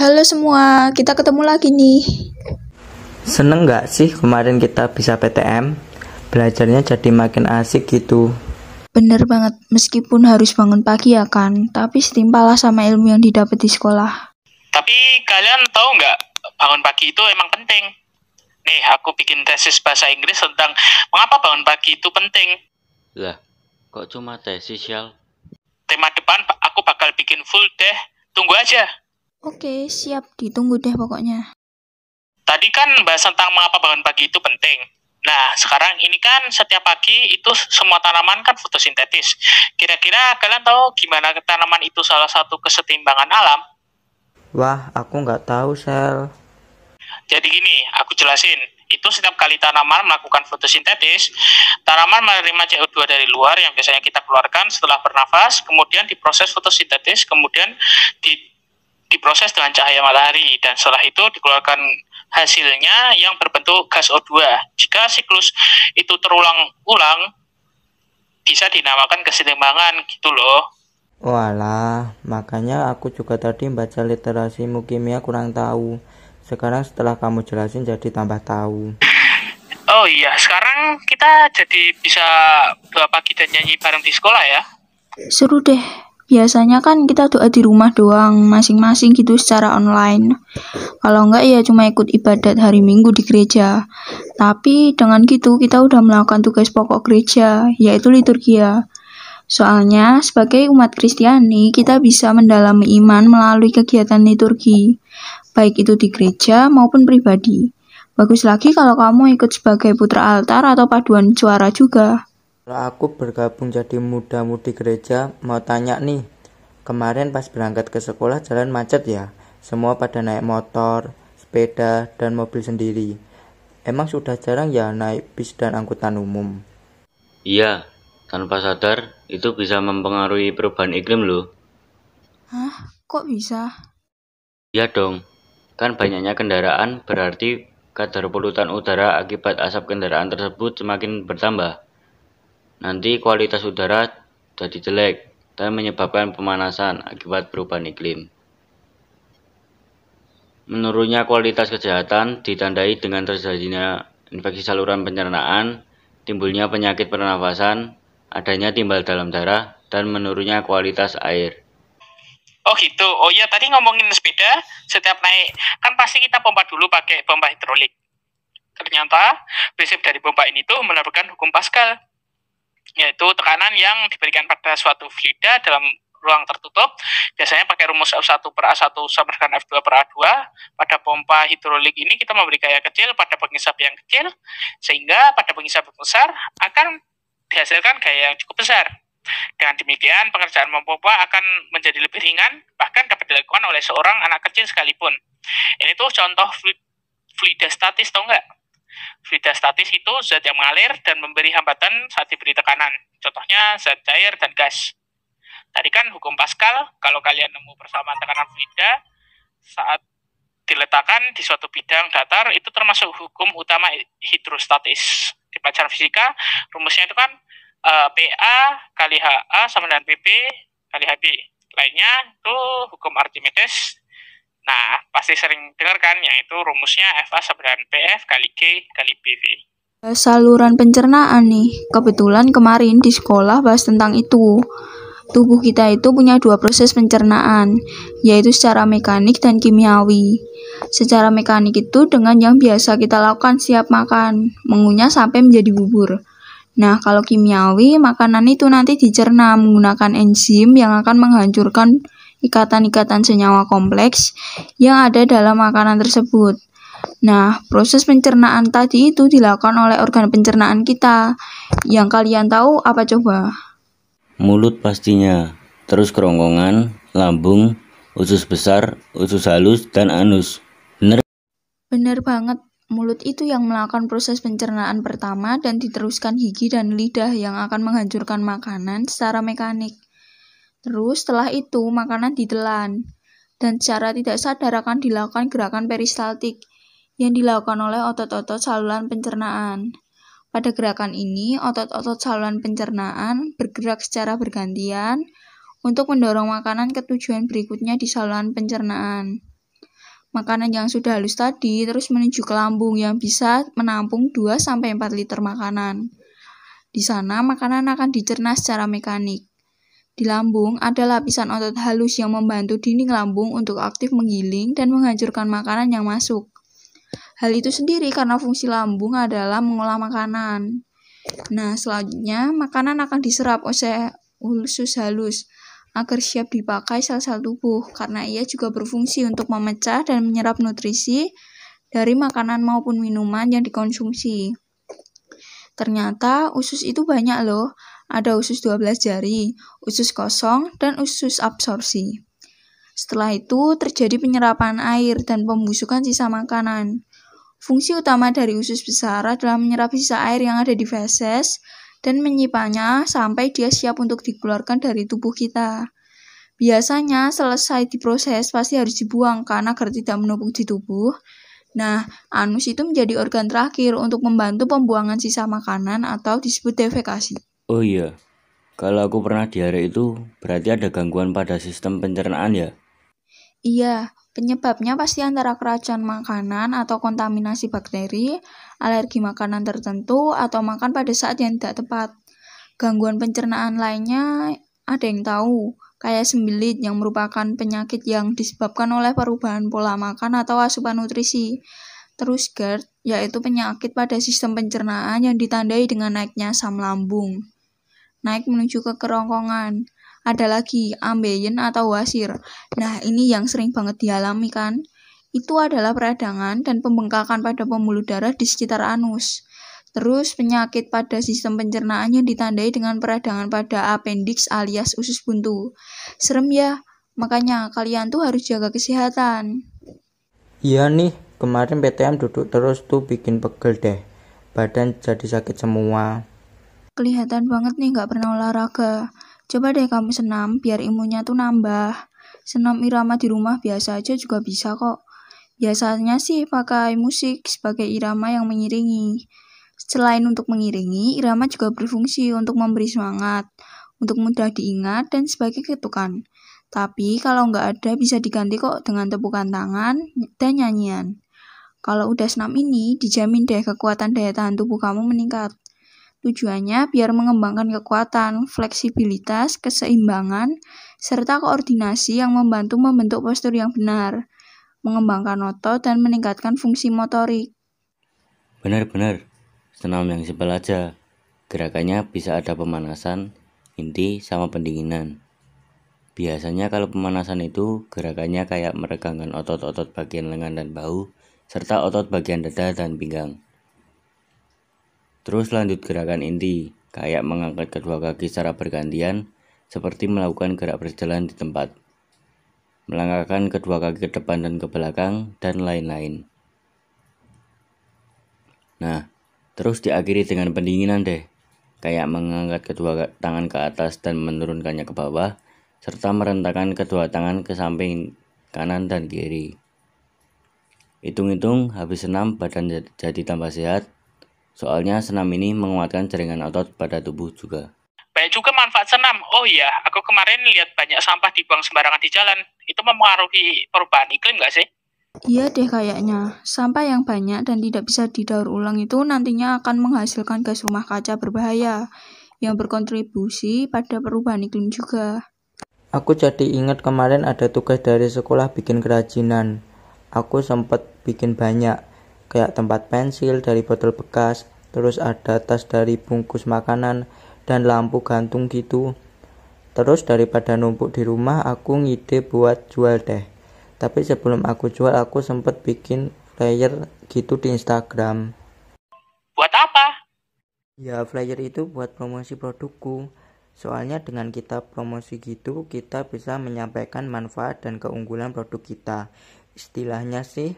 Halo semua, kita ketemu lagi nih. Seneng gak sih kemarin kita bisa PTM? Belajarnya jadi makin asik gitu. Bener banget, meskipun harus bangun pagi ya kan, tapi setimpalah sama ilmu yang didapat di sekolah. Tapi kalian tahu nggak, bangun pagi itu emang penting. Nih, aku bikin tesis bahasa Inggris tentang mengapa bangun pagi itu penting. Lah, kok cuma tesis, ya? Tema depan aku bakal bikin full deh, tunggu aja. Oke, siap. Ditunggu deh pokoknya. Tadi kan bahas tentang mengapa bangun pagi itu penting. Nah, sekarang ini kan setiap pagi itu semua tanaman kan fotosintetis. Kira-kira kalian tahu gimana tanaman itu salah satu kesetimbangan alam? Wah, aku nggak tahu, Sel. Jadi gini, aku jelasin. Itu setiap kali tanaman melakukan fotosintetis, tanaman menerima CO2 dari luar yang biasanya kita keluarkan setelah bernafas, kemudian diproses fotosintetis, kemudian di diproses dengan cahaya matahari dan setelah itu dikeluarkan hasilnya yang berbentuk gas O2. Jika siklus itu terulang-ulang, bisa dinamakan keseimbangan gitu loh. Walah, makanya aku juga tadi membaca literasi kimia kurang tahu. Sekarang setelah kamu jelasin jadi tambah tahu. Oh iya, sekarang kita jadi bisa berapa pagi dan nyanyi bareng di sekolah ya. Seru deh biasanya kan kita doa di rumah doang masing-masing gitu secara online kalau enggak ya cuma ikut ibadat hari minggu di gereja tapi dengan gitu kita udah melakukan tugas pokok gereja yaitu liturgia ya. Soalnya, sebagai umat Kristiani, kita bisa mendalami iman melalui kegiatan liturgi, baik itu di gereja maupun pribadi. Bagus lagi kalau kamu ikut sebagai putra altar atau paduan suara juga. Kalau aku bergabung jadi muda-mudi gereja, mau tanya nih, kemarin pas berangkat ke sekolah jalan macet ya? Semua pada naik motor, sepeda, dan mobil sendiri. Emang sudah jarang ya naik bis dan angkutan umum? Iya, tanpa sadar itu bisa mempengaruhi perubahan iklim loh. Hah? Kok bisa? Iya dong, kan banyaknya kendaraan berarti kadar polutan udara akibat asap kendaraan tersebut semakin bertambah. Nanti kualitas udara jadi jelek dan menyebabkan pemanasan akibat perubahan iklim. Menurunnya kualitas kesehatan ditandai dengan terjadinya infeksi saluran pencernaan, timbulnya penyakit pernafasan, adanya timbal dalam darah, dan menurunnya kualitas air. Oh gitu. Oh iya tadi ngomongin sepeda, setiap naik kan pasti kita pompa dulu pakai pompa hidrolik. Ternyata prinsip dari pompa ini tuh menerapkan hukum Pascal yaitu tekanan yang diberikan pada suatu fluida dalam ruang tertutup biasanya pakai rumus F1 per A1 sama dengan F2 per A2 pada pompa hidrolik ini kita memberi gaya kecil pada pengisap yang kecil sehingga pada pengisap yang besar akan dihasilkan gaya yang cukup besar dengan demikian pekerjaan pompa akan menjadi lebih ringan bahkan dapat dilakukan oleh seorang anak kecil sekalipun ini tuh contoh fluida statis tau enggak Fluida statis itu zat yang mengalir dan memberi hambatan saat diberi tekanan. Contohnya zat cair dan gas. Tadi kan hukum Pascal, kalau kalian nemu persamaan tekanan fluida saat diletakkan di suatu bidang datar itu termasuk hukum utama hidrostatis. Di pelajaran fisika rumusnya itu kan uh, eh, PA kali HA sama dengan PB kali HB. Lainnya itu hukum Archimedes Nah, pasti sering dengar kan, yaitu rumusnya FA sebaran PF kali K kali PV. Saluran pencernaan nih, kebetulan kemarin di sekolah bahas tentang itu. Tubuh kita itu punya dua proses pencernaan, yaitu secara mekanik dan kimiawi. Secara mekanik itu dengan yang biasa kita lakukan siap makan, mengunyah sampai menjadi bubur. Nah, kalau kimiawi, makanan itu nanti dicerna menggunakan enzim yang akan menghancurkan ikatan-ikatan senyawa kompleks yang ada dalam makanan tersebut. Nah, proses pencernaan tadi itu dilakukan oleh organ pencernaan kita. Yang kalian tahu apa coba? Mulut pastinya, terus kerongkongan, lambung, usus besar, usus halus, dan anus. Bener? Bener banget. Mulut itu yang melakukan proses pencernaan pertama dan diteruskan gigi dan lidah yang akan menghancurkan makanan secara mekanik. Terus setelah itu makanan ditelan dan secara tidak sadar akan dilakukan gerakan peristaltik yang dilakukan oleh otot-otot saluran pencernaan. Pada gerakan ini, otot-otot saluran pencernaan bergerak secara bergantian untuk mendorong makanan ke tujuan berikutnya di saluran pencernaan. Makanan yang sudah halus tadi terus menuju ke lambung yang bisa menampung 2-4 liter makanan. Di sana, makanan akan dicerna secara mekanik. Di lambung ada lapisan otot halus yang membantu dinding lambung untuk aktif menggiling dan menghancurkan makanan yang masuk. Hal itu sendiri karena fungsi lambung adalah mengolah makanan. Nah, selanjutnya makanan akan diserap oleh usus halus agar siap dipakai sel-sel tubuh karena ia juga berfungsi untuk memecah dan menyerap nutrisi dari makanan maupun minuman yang dikonsumsi. Ternyata usus itu banyak loh, ada usus 12 jari, usus kosong, dan usus absorpsi. Setelah itu, terjadi penyerapan air dan pembusukan sisa makanan. Fungsi utama dari usus besar adalah menyerap sisa air yang ada di feses dan menyimpannya sampai dia siap untuk dikeluarkan dari tubuh kita. Biasanya selesai diproses pasti harus dibuang karena agar tidak menumpuk di tubuh. Nah, anus itu menjadi organ terakhir untuk membantu pembuangan sisa makanan atau disebut defekasi. Oh iya, kalau aku pernah diare itu berarti ada gangguan pada sistem pencernaan ya? Iya, penyebabnya pasti antara keracunan makanan atau kontaminasi bakteri, alergi makanan tertentu, atau makan pada saat yang tidak tepat. Gangguan pencernaan lainnya ada yang tahu, kayak sembelit yang merupakan penyakit yang disebabkan oleh perubahan pola makan atau asupan nutrisi. Terus GERD, yaitu penyakit pada sistem pencernaan yang ditandai dengan naiknya asam lambung naik menuju ke kerongkongan. Ada lagi ambeien atau wasir. Nah, ini yang sering banget dialami kan? Itu adalah peradangan dan pembengkakan pada pembuluh darah di sekitar anus. Terus penyakit pada sistem pencernaan yang ditandai dengan peradangan pada appendix alias usus buntu. Serem ya, makanya kalian tuh harus jaga kesehatan. Iya nih, kemarin PTM duduk terus tuh bikin pegel deh. Badan jadi sakit semua. Kelihatan banget nih nggak pernah olahraga. Coba deh kamu senam biar imunnya tuh nambah. Senam irama di rumah biasa aja juga bisa kok. Biasanya sih pakai musik sebagai irama yang mengiringi. Selain untuk mengiringi, irama juga berfungsi untuk memberi semangat, untuk mudah diingat, dan sebagai ketukan. Tapi kalau nggak ada bisa diganti kok dengan tepukan tangan dan nyanyian. Kalau udah senam ini, dijamin deh kekuatan daya tahan tubuh kamu meningkat. Tujuannya biar mengembangkan kekuatan, fleksibilitas, keseimbangan, serta koordinasi yang membantu membentuk postur yang benar, mengembangkan otot, dan meningkatkan fungsi motorik. Benar-benar, senam yang simpel aja. Gerakannya bisa ada pemanasan, inti, sama pendinginan. Biasanya kalau pemanasan itu gerakannya kayak meregangkan otot-otot bagian lengan dan bahu, serta otot bagian dada dan pinggang. Terus lanjut gerakan inti, kayak mengangkat kedua kaki secara bergantian, seperti melakukan gerak berjalan di tempat. Melangkahkan kedua kaki ke depan dan ke belakang, dan lain-lain. Nah, terus diakhiri dengan pendinginan deh, kayak mengangkat kedua tangan ke atas dan menurunkannya ke bawah, serta merentakan kedua tangan ke samping kanan dan kiri. Hitung-hitung habis senam badan jadi tambah sehat, Soalnya senam ini menguatkan jaringan otot pada tubuh juga. Banyak juga manfaat senam. Oh iya, aku kemarin lihat banyak sampah dibuang sembarangan di jalan. Itu mempengaruhi perubahan iklim nggak sih? Iya deh kayaknya, sampah yang banyak dan tidak bisa didaur ulang itu nantinya akan menghasilkan gas rumah kaca berbahaya yang berkontribusi pada perubahan iklim juga. Aku jadi ingat kemarin ada tugas dari sekolah bikin kerajinan. Aku sempat bikin banyak, kayak tempat pensil dari botol bekas, terus ada tas dari bungkus makanan dan lampu gantung gitu. Terus daripada numpuk di rumah aku ngide buat jual deh. Tapi sebelum aku jual aku sempet bikin flyer gitu di Instagram. Buat apa? Ya flyer itu buat promosi produkku. Soalnya dengan kita promosi gitu, kita bisa menyampaikan manfaat dan keunggulan produk kita. Istilahnya sih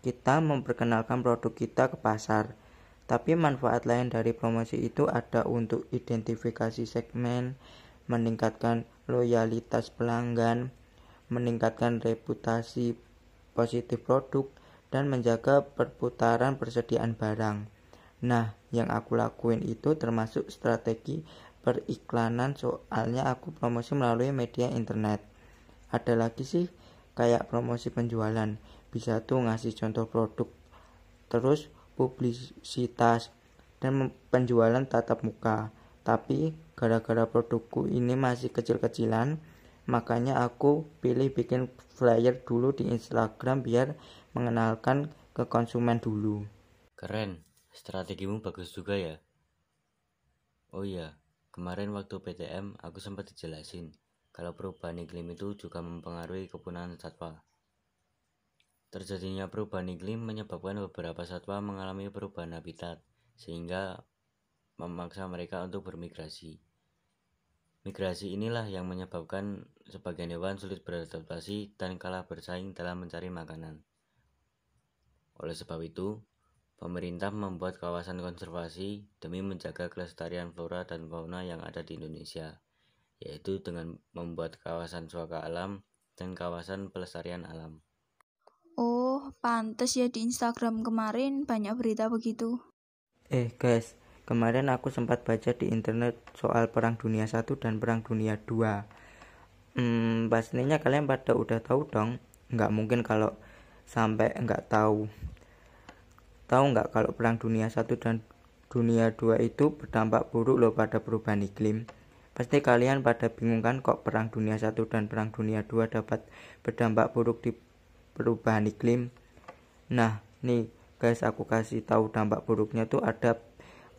kita memperkenalkan produk kita ke pasar. Tapi manfaat lain dari promosi itu ada untuk identifikasi segmen, meningkatkan loyalitas pelanggan, meningkatkan reputasi positif produk, dan menjaga perputaran persediaan barang. Nah, yang aku lakuin itu termasuk strategi periklanan soalnya aku promosi melalui media internet. Ada lagi sih kayak promosi penjualan bisa tuh ngasih contoh produk terus publisitas dan penjualan tatap muka tapi gara-gara produkku ini masih kecil-kecilan makanya aku pilih bikin flyer dulu di Instagram biar mengenalkan ke konsumen dulu keren strategimu bagus juga ya oh iya kemarin waktu PTM aku sempat dijelasin kalau perubahan iklim itu juga mempengaruhi kepunahan satwa Terjadinya perubahan iklim menyebabkan beberapa satwa mengalami perubahan habitat, sehingga memaksa mereka untuk bermigrasi. Migrasi inilah yang menyebabkan sebagian hewan sulit beradaptasi dan kalah bersaing dalam mencari makanan. Oleh sebab itu, pemerintah membuat kawasan konservasi demi menjaga kelestarian flora dan fauna yang ada di Indonesia, yaitu dengan membuat kawasan suaka alam dan kawasan pelestarian alam. Pantes ya di Instagram kemarin banyak berita begitu. Eh guys, kemarin aku sempat baca di internet soal Perang Dunia 1 dan Perang Dunia 2. Hmm, pastinya kalian pada udah tahu dong. Nggak mungkin kalau sampai nggak tahu. Tahu nggak kalau Perang Dunia 1 dan Dunia 2 itu berdampak buruk loh pada perubahan iklim. Pasti kalian pada bingung kan kok Perang Dunia 1 dan Perang Dunia 2 dapat berdampak buruk di perubahan iklim. Nah, nih guys aku kasih tahu dampak buruknya tuh ada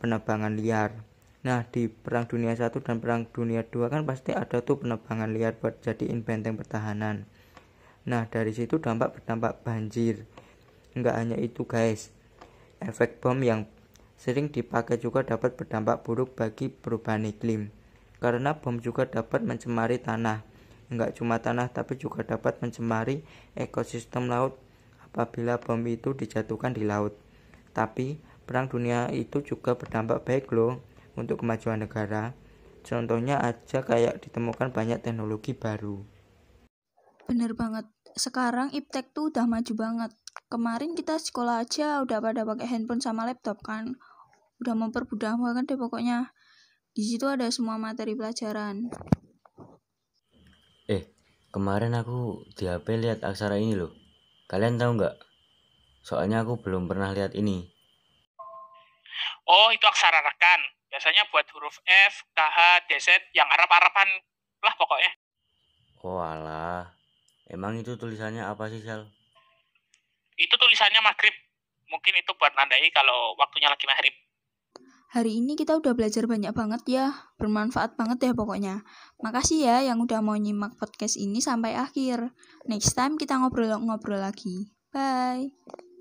penebangan liar. Nah, di Perang Dunia 1 dan Perang Dunia 2 kan pasti ada tuh penebangan liar buat jadiin benteng pertahanan. Nah, dari situ dampak berdampak banjir. Enggak hanya itu, guys. Efek bom yang sering dipakai juga dapat berdampak buruk bagi perubahan iklim. Karena bom juga dapat mencemari tanah. Enggak cuma tanah, tapi juga dapat mencemari ekosistem laut apabila bom itu dijatuhkan di laut. Tapi perang dunia itu juga berdampak baik loh untuk kemajuan negara. Contohnya aja kayak ditemukan banyak teknologi baru. Bener banget. Sekarang iptek tuh udah maju banget. Kemarin kita sekolah aja udah pada pakai handphone sama laptop kan. Udah mempermudah banget deh pokoknya. Di situ ada semua materi pelajaran. Eh, kemarin aku di HP lihat aksara ini loh. Kalian tahu nggak? Soalnya aku belum pernah lihat ini. Oh, itu aksara rekan. Biasanya buat huruf F, k h D, z yang Arab-Araban lah pokoknya. Oh alah, emang itu tulisannya apa sih, Sal? Itu tulisannya maghrib. Mungkin itu buat nandai kalau waktunya lagi maghrib. Hari ini kita udah belajar banyak banget ya, bermanfaat banget ya pokoknya. Makasih ya yang udah mau nyimak podcast ini sampai akhir. Next time kita ngobrol-ngobrol lagi. Bye.